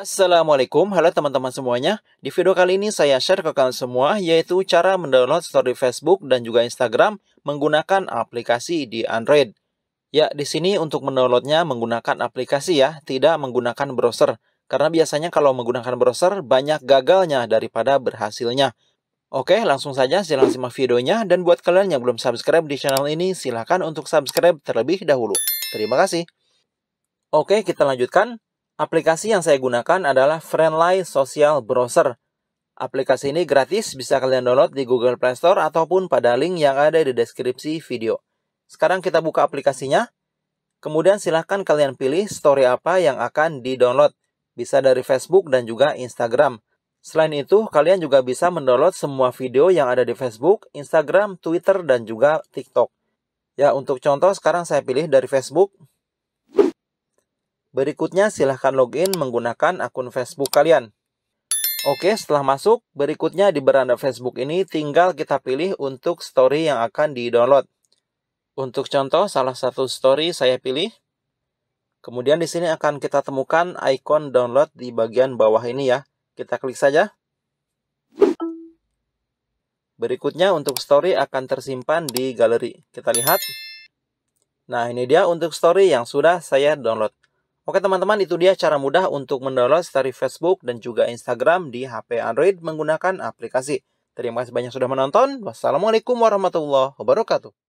Assalamualaikum, halo teman-teman semuanya. Di video kali ini saya share ke kalian semua yaitu cara mendownload story Facebook dan juga Instagram menggunakan aplikasi di Android. Ya, di sini untuk mendownloadnya menggunakan aplikasi ya, tidak menggunakan browser. Karena biasanya kalau menggunakan browser banyak gagalnya daripada berhasilnya. Oke, langsung saja silahkan simak videonya dan buat kalian yang belum subscribe di channel ini silahkan untuk subscribe terlebih dahulu. Terima kasih. Oke, kita lanjutkan. Aplikasi yang saya gunakan adalah Friendly Social Browser. Aplikasi ini gratis, bisa kalian download di Google Play Store ataupun pada link yang ada di deskripsi video. Sekarang kita buka aplikasinya. Kemudian silahkan kalian pilih story apa yang akan di-download. Bisa dari Facebook dan juga Instagram. Selain itu, kalian juga bisa mendownload semua video yang ada di Facebook, Instagram, Twitter, dan juga TikTok. Ya, untuk contoh sekarang saya pilih dari Facebook. Berikutnya silahkan login menggunakan akun Facebook kalian. Oke, setelah masuk, berikutnya di beranda Facebook ini tinggal kita pilih untuk story yang akan di-download. Untuk contoh, salah satu story saya pilih. Kemudian di sini akan kita temukan ikon download di bagian bawah ini ya. Kita klik saja. Berikutnya untuk story akan tersimpan di galeri. Kita lihat. Nah, ini dia untuk story yang sudah saya download. Oke teman-teman, itu dia cara mudah untuk mendownload story Facebook dan juga Instagram di HP Android menggunakan aplikasi. Terima kasih banyak sudah menonton. Wassalamualaikum warahmatullahi wabarakatuh.